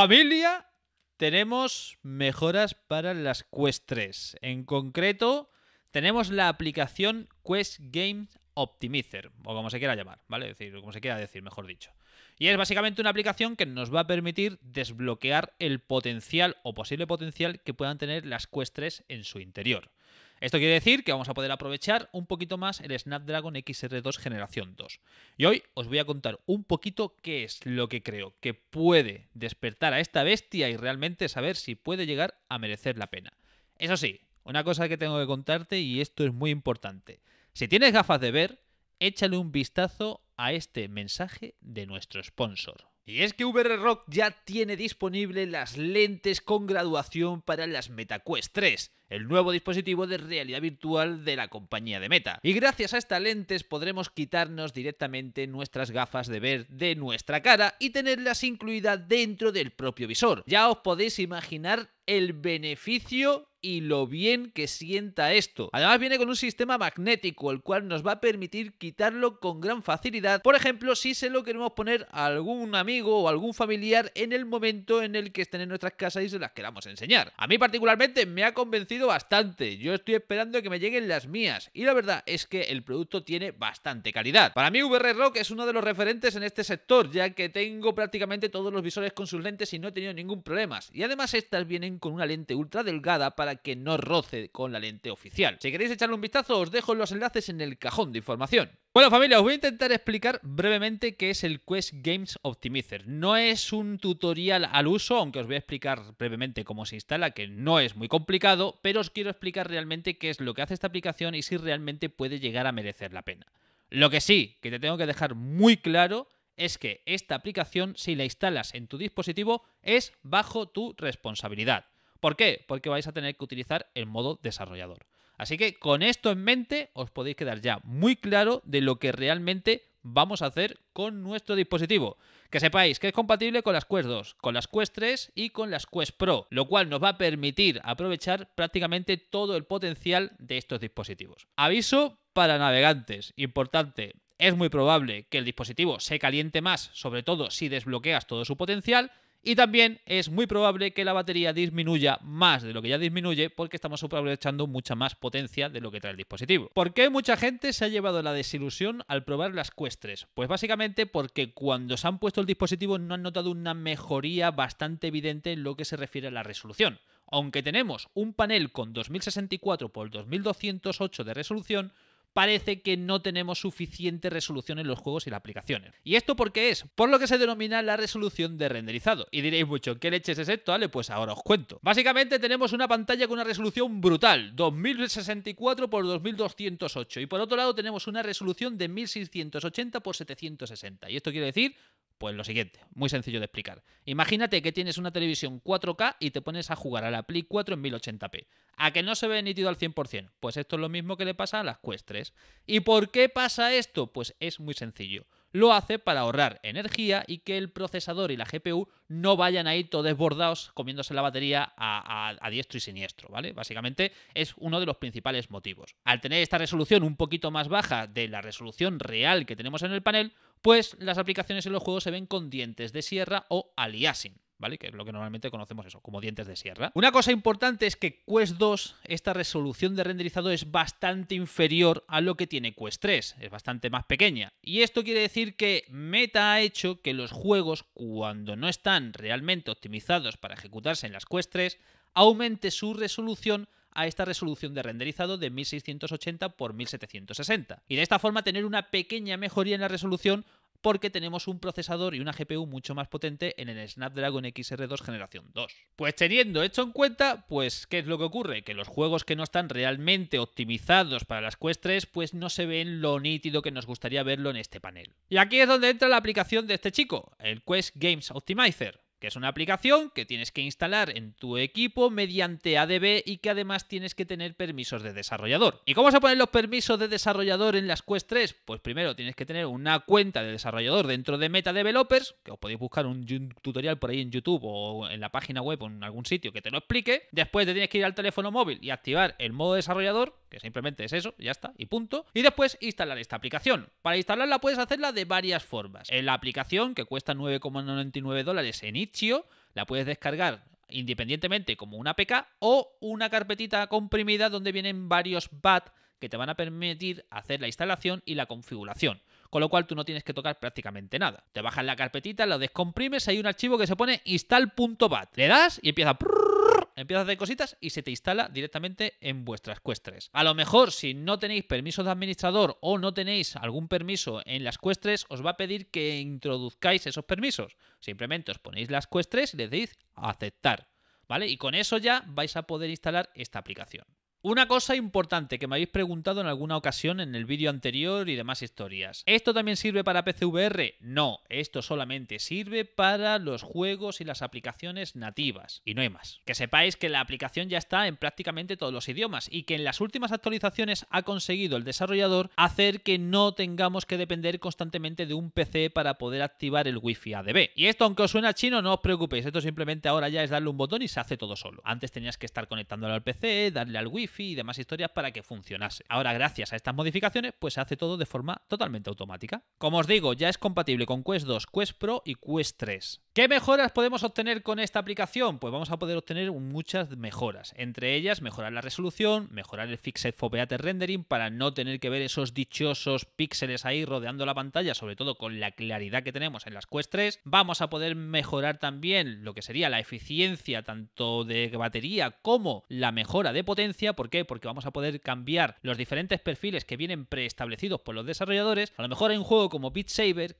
familia, tenemos mejoras para las Quest 3. En concreto, tenemos la aplicación Quest Games Optimizer, o como se quiera llamar, ¿vale? decir, como se quiera decir, mejor dicho. Y es básicamente una aplicación que nos va a permitir desbloquear el potencial o posible potencial que puedan tener las Quest 3 en su interior. Esto quiere decir que vamos a poder aprovechar un poquito más el Snapdragon XR2 Generación 2. Y hoy os voy a contar un poquito qué es lo que creo que puede despertar a esta bestia y realmente saber si puede llegar a merecer la pena. Eso sí, una cosa que tengo que contarte y esto es muy importante. Si tienes gafas de ver, échale un vistazo a este mensaje de nuestro sponsor. Y es que VR Rock ya tiene disponible las lentes con graduación para las MetaQuest 3 el nuevo dispositivo de realidad virtual de la compañía de Meta. Y gracias a estas lentes podremos quitarnos directamente nuestras gafas de ver de nuestra cara y tenerlas incluidas dentro del propio visor. Ya os podéis imaginar el beneficio y lo bien que sienta esto. Además viene con un sistema magnético, el cual nos va a permitir quitarlo con gran facilidad, por ejemplo, si se lo queremos poner a algún amigo o algún familiar en el momento en el que estén en nuestras casas y se las queramos enseñar. A mí particularmente me ha convencido bastante. Yo estoy esperando que me lleguen las mías. Y la verdad es que el producto tiene bastante calidad. Para mí VR Rock es uno de los referentes en este sector, ya que tengo prácticamente todos los visores con sus lentes y no he tenido ningún problema. Y además estas vienen con una lente ultra delgada para que no roce con la lente oficial. Si queréis echarle un vistazo os dejo los enlaces en el cajón de información. Bueno, familia, os voy a intentar explicar brevemente qué es el Quest Games Optimizer. No es un tutorial al uso, aunque os voy a explicar brevemente cómo se instala, que no es muy complicado, pero os quiero explicar realmente qué es lo que hace esta aplicación y si realmente puede llegar a merecer la pena. Lo que sí, que te tengo que dejar muy claro, es que esta aplicación, si la instalas en tu dispositivo, es bajo tu responsabilidad. ¿Por qué? Porque vais a tener que utilizar el modo desarrollador. Así que con esto en mente os podéis quedar ya muy claro de lo que realmente vamos a hacer con nuestro dispositivo. Que sepáis que es compatible con las Quest 2, con las Quest 3 y con las Quest Pro, lo cual nos va a permitir aprovechar prácticamente todo el potencial de estos dispositivos. Aviso para navegantes, importante, es muy probable que el dispositivo se caliente más, sobre todo si desbloqueas todo su potencial, y también es muy probable que la batería disminuya más de lo que ya disminuye porque estamos aprovechando mucha más potencia de lo que trae el dispositivo. ¿Por qué mucha gente se ha llevado la desilusión al probar las cuestres? Pues básicamente porque cuando se han puesto el dispositivo no han notado una mejoría bastante evidente en lo que se refiere a la resolución. Aunque tenemos un panel con 2064 por 2208 de resolución, parece que no tenemos suficiente resolución en los juegos y las aplicaciones. ¿Y esto por qué es? Por lo que se denomina la resolución de renderizado. Y diréis mucho, ¿qué leches es esto? Vale, pues ahora os cuento. Básicamente tenemos una pantalla con una resolución brutal, 2064 por 2208. Y por otro lado tenemos una resolución de 1680 por 760. Y esto quiere decir pues lo siguiente, muy sencillo de explicar. Imagínate que tienes una televisión 4K y te pones a jugar a la Play 4 en 1080p. ¿A que no se ve nítido al 100%? Pues esto es lo mismo que le pasa a las Quest 3. ¿Y por qué pasa esto? Pues es muy sencillo. Lo hace para ahorrar energía y que el procesador y la GPU no vayan ahí todos desbordados comiéndose la batería a, diestro y siniestro, ¿vale? Básicamente es uno de los principales motivos. Al tener esta resolución un poquito más baja de la resolución real que tenemos en el panel, pues las aplicaciones en los juegos se ven con dientes de sierra o aliasing. ¿vale? Que es lo que normalmente conocemos eso, como dientes de sierra. Una cosa importante es que Quest 2, esta resolución de renderizado es bastante inferior a lo que tiene Quest 3, es bastante más pequeña. Y esto quiere decir que Meta ha hecho que los juegos, cuando no están realmente optimizados para ejecutarse en las Quest 3, aumente su resolución a esta resolución de renderizado de 1680 x 1760. Y de esta forma tener una pequeña mejoría en la resolución porque tenemos un procesador y una GPU mucho más potente en el Snapdragon XR2 generación 2. Pues teniendo esto en cuenta, pues ¿qué es lo que ocurre? Que los juegos que no están realmente optimizados para las Quest 3, pues no se ven lo nítido que nos gustaría verlo en este panel. Y aquí es donde entra la aplicación de este chico, el Quest Games Optimizer que es una aplicación que tienes que instalar en tu equipo mediante ADB y que además tienes que tener permisos de desarrollador. ¿Y cómo se ponen los permisos de desarrollador en las Quest 3? Pues primero tienes que tener una cuenta de desarrollador dentro de Meta Developers, que os podéis buscar un tutorial por ahí en YouTube o en la página web o en algún sitio que te lo explique. Después te tienes que ir al teléfono móvil y activar el modo desarrollador, que simplemente es eso, ya está, y punto. Y después instalar esta aplicación. Para instalarla puedes hacerla de varias formas. En la aplicación, que cuesta 9,99 dólares en IT, la puedes descargar independientemente como una APK o una carpetita comprimida donde vienen varios BAT que te van a permitir hacer la instalación y la configuración. Con lo cual tú no tienes que tocar prácticamente nada. Te bajas la carpetita, la descomprimes, hay un archivo que se pone install.bat. Le das y empieza... Empieza a hacer cositas y se te instala directamente en vuestras cuestres. A lo mejor si no tenéis permiso de administrador o no tenéis algún permiso en las cuestres, os va a pedir que introduzcáis esos permisos. Simplemente os ponéis las cuestres y le decís aceptar. ¿Vale? Y con eso ya vais a poder instalar esta aplicación. Una cosa importante que me habéis preguntado en alguna ocasión en el vídeo anterior y demás historias. ¿Esto también sirve para PCVR? No, esto solamente sirve para los juegos y las aplicaciones nativas. Y no hay más. Que sepáis que la aplicación ya está en prácticamente todos los idiomas y que en las últimas actualizaciones ha conseguido el desarrollador hacer que no tengamos que depender constantemente de un PC para poder activar el Wi-Fi ADB. Y esto, aunque os suena chino, no os preocupéis. Esto simplemente ahora ya es darle un botón y se hace todo solo. Antes tenías que estar conectándolo al PC, darle al Wi-Fi y demás historias para que funcionase. Ahora, gracias a estas modificaciones, pues se hace todo de forma totalmente automática. Como os digo, ya es compatible con Quest 2, Quest Pro y Quest 3. ¿Qué mejoras podemos obtener con esta aplicación? Pues vamos a poder obtener muchas mejoras. Entre ellas, mejorar la resolución, mejorar el Fixed Foveate Rendering para no tener que ver esos dichosos píxeles ahí rodeando la pantalla, sobre todo con la claridad que tenemos en las Quest 3. Vamos a poder mejorar también lo que sería la eficiencia tanto de batería como la mejora de potencia ¿Por qué? Porque vamos a poder cambiar los diferentes perfiles que vienen preestablecidos por los desarrolladores. A lo mejor hay un juego como Beat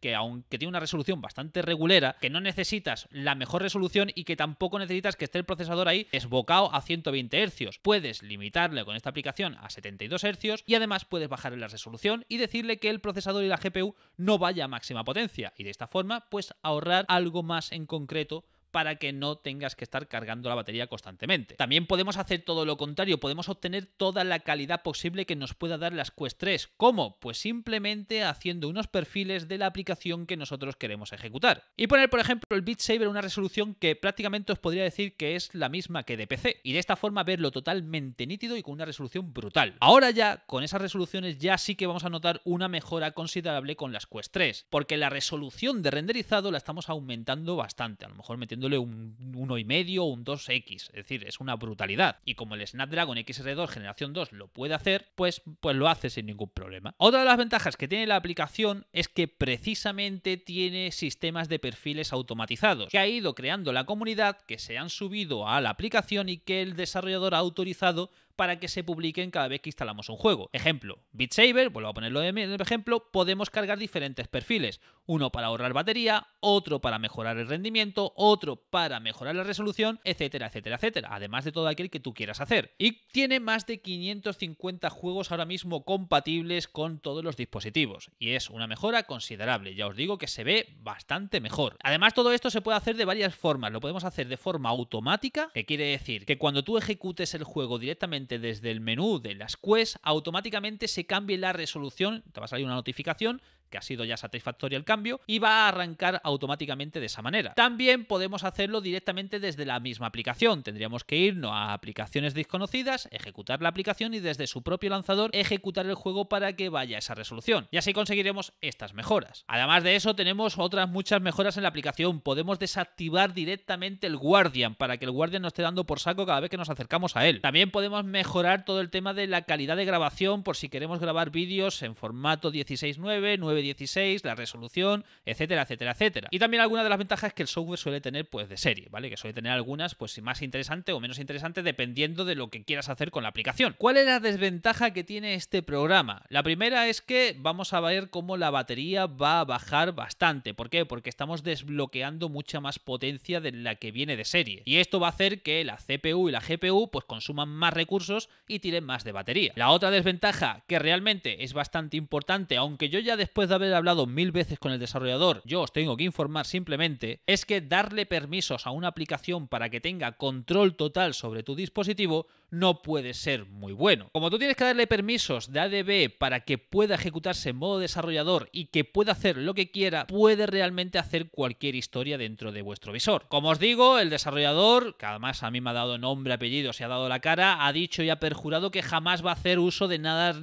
que aunque tiene una resolución bastante regulera, que no necesitas la mejor resolución y que tampoco necesitas que esté el procesador ahí esbocado a 120 Hz. Puedes limitarle con esta aplicación a 72 Hz y además puedes bajarle la resolución y decirle que el procesador y la GPU no vaya a máxima potencia. Y de esta forma, pues ahorrar algo más en concreto para que no tengas que estar cargando la batería constantemente. También podemos hacer todo lo contrario, podemos obtener toda la calidad posible que nos pueda dar las Quest 3. ¿Cómo? Pues simplemente haciendo unos perfiles de la aplicación que nosotros queremos ejecutar. Y poner, por ejemplo, el BitSaver una resolución que prácticamente os podría decir que es la misma que de PC. Y de esta forma verlo totalmente nítido y con una resolución brutal. Ahora ya, con esas resoluciones, ya sí que vamos a notar una mejora considerable con las Quest 3, porque la resolución de renderizado la estamos aumentando bastante, a lo mejor metiendo dándole un 1,5 o un 2X. Es decir, es una brutalidad. Y como el Snapdragon XR2 generación 2 lo puede hacer, pues, pues lo hace sin ningún problema. Otra de las ventajas que tiene la aplicación es que precisamente tiene sistemas de perfiles automatizados que ha ido creando la comunidad, que se han subido a la aplicación y que el desarrollador ha autorizado para que se publiquen cada vez que instalamos un juego. Ejemplo, Beat Saber, vuelvo a ponerlo en ejemplo, podemos cargar diferentes perfiles. Uno para ahorrar batería, otro para mejorar el rendimiento, otro para mejorar la resolución, etcétera, etcétera, etcétera. Además de todo aquel que tú quieras hacer. Y tiene más de 550 juegos ahora mismo compatibles con todos los dispositivos. Y es una mejora considerable. Ya os digo que se ve bastante mejor. Además, todo esto se puede hacer de varias formas. Lo podemos hacer de forma automática, que quiere decir que cuando tú ejecutes el juego directamente desde el menú de las quests, automáticamente se cambie la resolución, te va a salir una notificación que ha sido ya satisfactorio el cambio y va a arrancar automáticamente de esa manera. También podemos hacerlo directamente desde la misma aplicación. Tendríamos que irnos a aplicaciones desconocidas, ejecutar la aplicación y desde su propio lanzador ejecutar el juego para que vaya a esa resolución. Y así conseguiremos estas mejoras. Además de eso tenemos otras muchas mejoras en la aplicación. Podemos desactivar directamente el Guardian para que el Guardian no esté dando por saco cada vez que nos acercamos a él. También podemos mejorar todo el tema de la calidad de grabación por si queremos grabar vídeos en formato 16.9, 9 16, la resolución, etcétera, etcétera, etcétera. Y también algunas de las ventajas que el software suele tener pues de serie, ¿vale? Que suele tener algunas pues más interesante o menos interesante dependiendo de lo que quieras hacer con la aplicación. ¿Cuál es la desventaja que tiene este programa? La primera es que vamos a ver cómo la batería va a bajar bastante. ¿Por qué? Porque estamos desbloqueando mucha más potencia de la que viene de serie. Y esto va a hacer que la CPU y la GPU pues consuman más recursos y tiren más de batería. La otra desventaja que realmente es bastante importante, aunque yo ya después de haber hablado mil veces con el desarrollador, yo os tengo que informar simplemente, es que darle permisos a una aplicación para que tenga control total sobre tu dispositivo no puede ser muy bueno. Como tú tienes que darle permisos de ADB para que pueda ejecutarse en modo desarrollador y que pueda hacer lo que quiera, puede realmente hacer cualquier historia dentro de vuestro visor. Como os digo, el desarrollador, que además a mí me ha dado nombre, apellido, se ha dado la cara, ha dicho y ha perjurado que jamás va a hacer uso de nada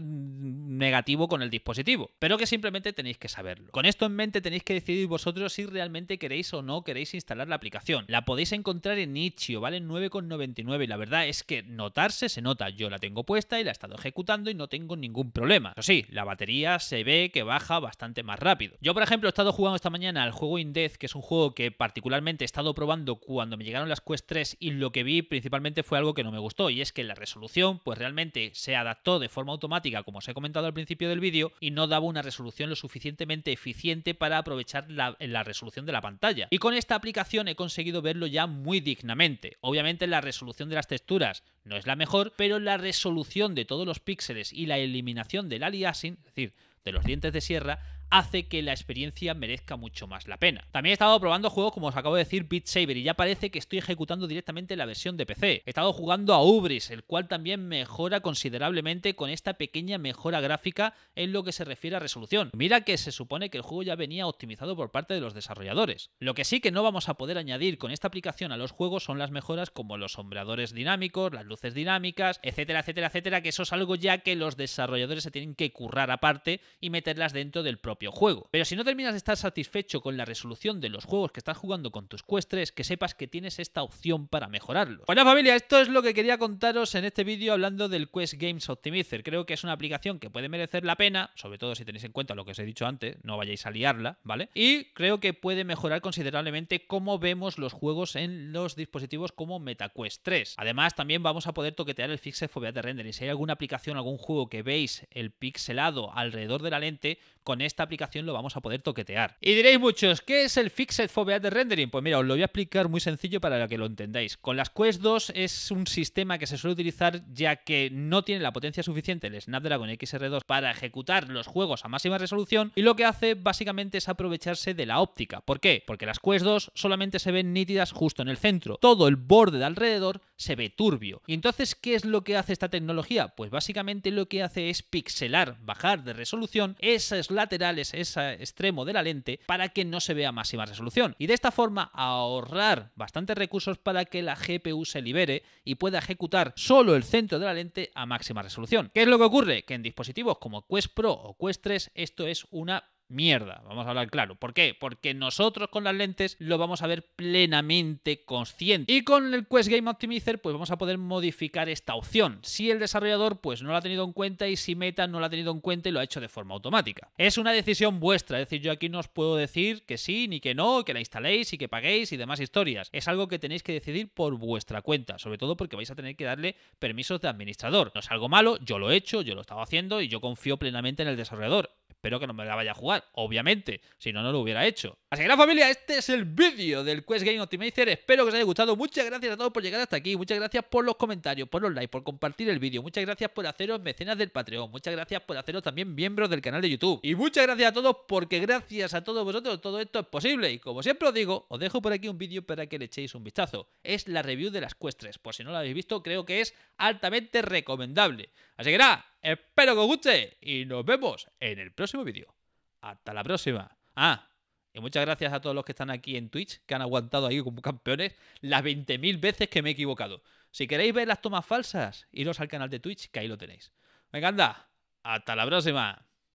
negativo con el dispositivo, pero que simplemente tenéis que saberlo. Con esto en mente tenéis que decidir vosotros si realmente queréis o no queréis instalar la aplicación. La podéis encontrar en Itch.io, vale 9,99 y la verdad es que notarse se nota. Yo la tengo puesta y la he estado ejecutando y no tengo ningún problema. Eso sí, la batería se ve que baja bastante más rápido. Yo, por ejemplo, he estado jugando esta mañana al juego Indez, que es un juego que particularmente he estado probando cuando me llegaron las Quest 3 y lo que vi principalmente fue algo que no me gustó y es que la resolución pues realmente se adaptó de forma automática, como os he comentado al principio del vídeo y no daba una resolución lo suficientemente eficiente para aprovechar la, la resolución de la pantalla. Y con esta aplicación he conseguido verlo ya muy dignamente. Obviamente la resolución de las texturas no es la mejor, pero la resolución de todos los píxeles y la eliminación del aliasing, es decir, de los dientes de sierra, hace que la experiencia merezca mucho más la pena. También he estado probando juegos como os acabo de decir, Beat Saber, y ya parece que estoy ejecutando directamente la versión de PC. He estado jugando a Ubris, el cual también mejora considerablemente con esta pequeña mejora gráfica en lo que se refiere a resolución. Mira que se supone que el juego ya venía optimizado por parte de los desarrolladores. Lo que sí que no vamos a poder añadir con esta aplicación a los juegos son las mejoras como los sombreadores dinámicos, las luces dinámicas, etcétera, etcétera, etcétera, que eso es algo ya que los desarrolladores se tienen que currar aparte y meterlas dentro del propio juego. Pero si no terminas de estar satisfecho con la resolución de los juegos que estás jugando con tus Quest 3, que sepas que tienes esta opción para mejorarlo. Bueno familia, esto es lo que quería contaros en este vídeo hablando del Quest Games Optimizer. Creo que es una aplicación que puede merecer la pena, sobre todo si tenéis en cuenta lo que os he dicho antes, no vayáis a liarla, ¿vale? Y creo que puede mejorar considerablemente cómo vemos los juegos en los dispositivos como MetaQuest 3. Además, también vamos a poder toquetear el Fixed Fobia de y Si hay alguna aplicación, algún juego que veis el pixelado alrededor de la lente, con esta aplicación aplicación lo vamos a poder toquetear. Y diréis muchos, ¿qué es el Fixed for de Rendering? Pues mira, os lo voy a explicar muy sencillo para que lo entendáis. Con las Quest 2 es un sistema que se suele utilizar ya que no tiene la potencia suficiente el Snapdragon XR2 para ejecutar los juegos a máxima resolución y lo que hace básicamente es aprovecharse de la óptica. ¿Por qué? Porque las Quest 2 solamente se ven nítidas justo en el centro. Todo el borde de alrededor se ve turbio. ¿Y entonces qué es lo que hace esta tecnología? Pues básicamente lo que hace es pixelar, bajar de resolución esas laterales ese extremo de la lente, para que no se vea máxima resolución. Y de esta forma ahorrar bastantes recursos para que la GPU se libere y pueda ejecutar solo el centro de la lente a máxima resolución. ¿Qué es lo que ocurre? Que en dispositivos como Quest Pro o Quest 3 esto es una mierda, vamos a hablar claro. ¿Por qué? Porque nosotros con las lentes lo vamos a ver plenamente consciente. Y con el Quest Game Optimizer pues vamos a poder modificar esta opción. Si el desarrollador pues no la ha tenido en cuenta y si Meta no la ha tenido en cuenta y lo ha hecho de forma automática. Es una decisión vuestra, es decir, yo aquí no os puedo decir que sí ni que no, que la instaléis y que paguéis y demás historias. Es algo que tenéis que decidir por vuestra cuenta, sobre todo porque vais a tener que darle permisos de administrador. No es algo malo, yo lo he hecho, yo lo estaba haciendo y yo confío plenamente en el desarrollador pero que no me la vaya a jugar, obviamente. Si no, no lo hubiera hecho. Así que la familia, este es el vídeo del Quest Game Optimizer. Espero que os haya gustado. Muchas gracias a todos por llegar hasta aquí. Muchas gracias por los comentarios, por los likes, por compartir el vídeo. Muchas gracias por haceros mecenas del Patreon. Muchas gracias por haceros también miembros del canal de YouTube. Y muchas gracias a todos porque gracias a todos vosotros todo esto es posible. Y como siempre os digo, os dejo por aquí un vídeo para que le echéis un vistazo. Es la review de las cuestres. Por si no la habéis visto, creo que es altamente recomendable. Así que nada, espero que os guste y nos vemos en el próximo vídeo. Hasta la próxima. Ah. Y muchas gracias a todos los que están aquí en Twitch, que han aguantado ahí como campeones las 20.000 veces que me he equivocado. Si queréis ver las tomas falsas, iros al canal de Twitch, que ahí lo tenéis. Venga, anda. Hasta la próxima.